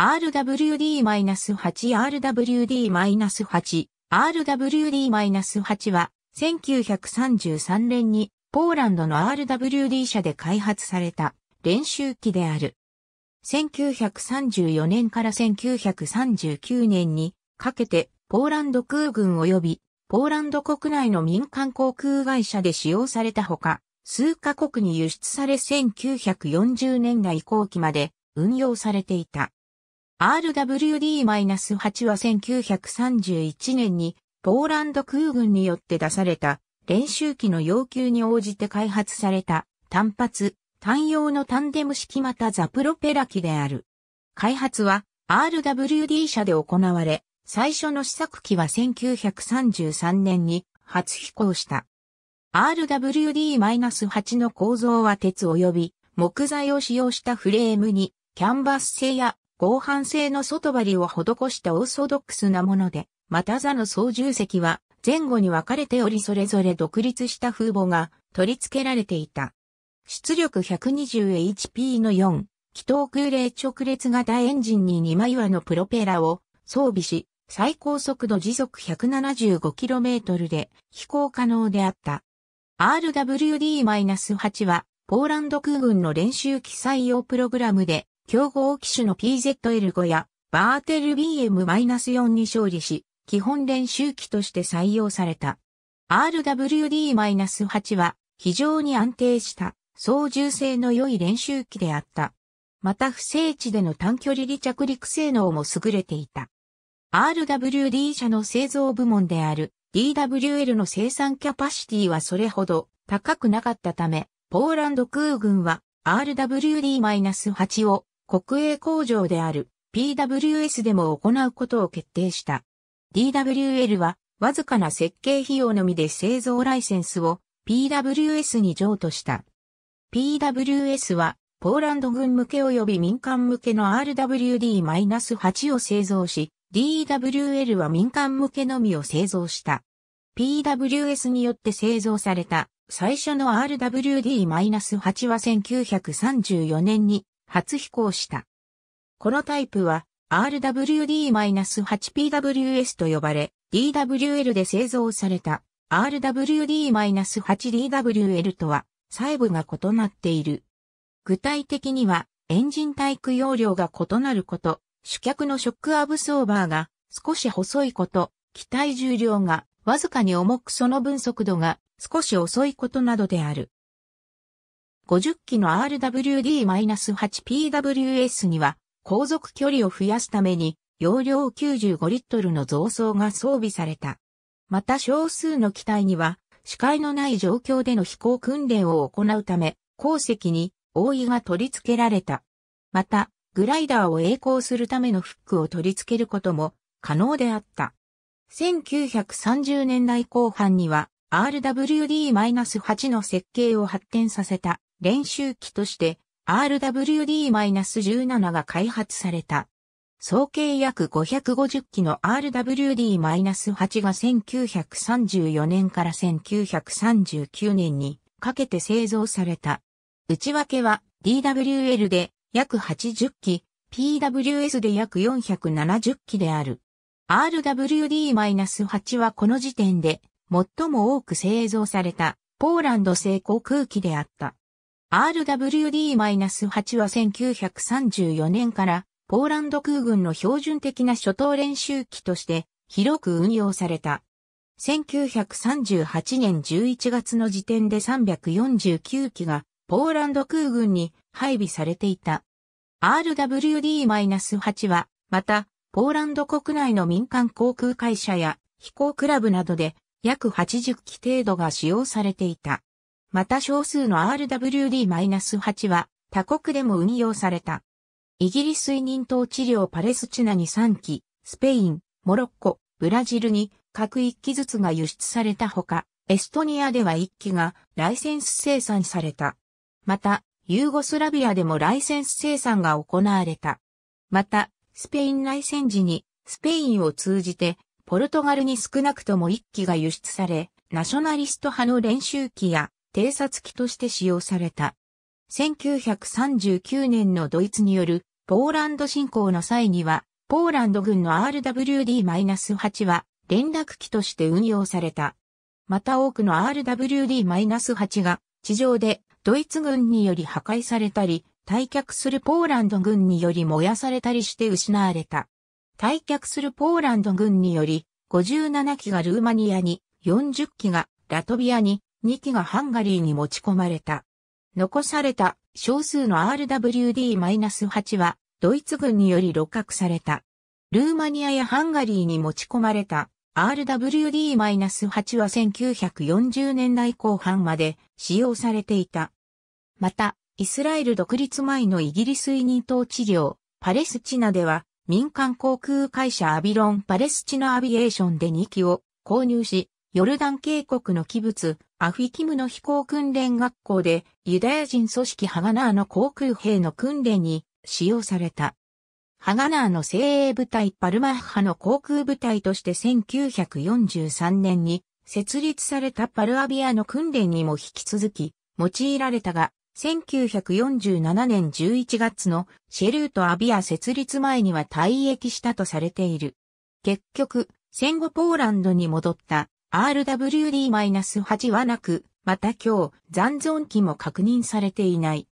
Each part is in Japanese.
RWD-8RWD-8 RWD-8 は1933年にポーランドの RWD 社で開発された練習機である。1934年から1939年にかけてポーランド空軍及びポーランド国内の民間航空会社で使用されたほか、数カ国に輸出され1940年代後期まで運用されていた。RWD-8 は1931年にポーランド空軍によって出された練習機の要求に応じて開発された単発、単用のタンデム式またザプロペラ機である。開発は RWD 社で行われ、最初の試作機は1933年に初飛行した。RWD-8 の構造は鉄及び木材を使用したフレームにキャンバス製や合板製の外張りを施したオーソドックスなもので、また座の操縦席は前後に分かれておりそれぞれ独立した風母が取り付けられていた。出力 120HP の4、気筒空冷直列型エンジンに2枚輪のプロペラを装備し、最高速度時速 175km で飛行可能であった。RWD-8 はポーランド空軍の練習機採用プログラムで競合機種の PZL5 やバーテル BM-4 に勝利し、基本練習機として採用された。RWD-8 は非常に安定した操縦性の良い練習機であった。また不整地での短距離離着陸性能も優れていた。RWD 社の製造部門である DWL の生産キャパシティはそれほど高くなかったため、ポーランド空軍は RWD-8 を国営工場である PWS でも行うことを決定した。DWL はわずかな設計費用のみで製造ライセンスを PWS に譲渡した。PWS はポーランド軍向け及び民間向けの RWD-8 を製造し、DWL は民間向けのみを製造した。PWS によって製造された最初の RWD-8 は1934年に初飛行した。このタイプは RWD-8PWS と呼ばれ、DWL で製造された RWD-8DWL とは細部が異なっている。具体的にはエンジン体育容量が異なること、主脚のショックアブソーバーが少し細いこと、機体重量がわずかに重くその分速度が少し遅いことなどである。50機の RWD-8PWS には、航続距離を増やすために、容量95リットルの増装が装備された。また少数の機体には、視界のない状況での飛行訓練を行うため、鉱石に覆いが取り付けられた。また、グライダーを栄光するためのフックを取り付けることも可能であった。1930年代後半には RWD-8 の設計を発展させた練習機として RWD-17 が開発された。総計約550機の RWD-8 が1934年から1939年にかけて製造された。内訳は DWL で約80機、PWS で約470機である。RWD-8 はこの時点で最も多く製造されたポーランド製航空機であった。RWD-8 は1934年からポーランド空軍の標準的な初等練習機として広く運用された。1938年11月の時点で349機がポーランド空軍に配備されていた。RWD-8 はまたポーランド国内の民間航空会社や飛行クラブなどで約80機程度が使用されていた。また少数の RWD-8 は他国でも運用された。イギリス委任統治領パレスチナに3機、スペイン、モロッコ、ブラジルに各1機ずつが輸出されたほか、エストニアでは1機がライセンス生産された。また、ユーゴスラビアでもライセンス生産が行われた。また、スペイン内戦時にスペインを通じてポルトガルに少なくとも1機が輸出され、ナショナリスト派の練習機や偵察機として使用された。1939年のドイツによるポーランド侵攻の際には、ポーランド軍の RWD-8 は連絡機として運用された。また多くの RWD-8 が地上でドイツ軍により破壊されたり、退却するポーランド軍により燃やされたりして失われた。退却するポーランド軍により、57機がルーマニアに、40機がラトビアに、2機がハンガリーに持ち込まれた。残された少数の RWD-8 はドイツ軍により露獲された。ルーマニアやハンガリーに持ち込まれた RWD-8 は1940年代後半まで使用されていた。また、イスラエル独立前のイギリス委任統治領、パレスチナでは、民間航空会社アビロン・パレスチナ・アビエーションで2機を購入し、ヨルダン渓谷の器物、アフィキムの飛行訓練学校でユダヤ人組織ハガナーの航空兵の訓練に使用された。ハガナーの精鋭部隊パルマッハの航空部隊として1943年に設立されたパルアビアの訓練にも引き続き用いられたが、1947年11月のシェルートアビア設立前には退役したとされている。結局、戦後ポーランドに戻った RWD-8 はなく、また今日、残存機も確認されていない。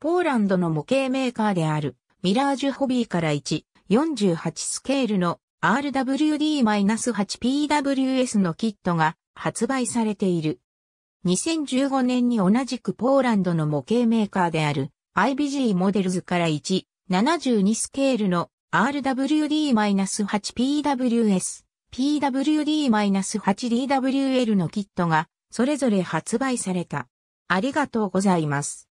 ポーランドの模型メーカーである、ミラージュホビーから1、48スケールの RWD-8PWS のキットが発売されている。2015年に同じくポーランドの模型メーカーである IBG モデルズから1、72スケールの RWD-8PWS PWD-8DWL のキットがそれぞれ発売された。ありがとうございます。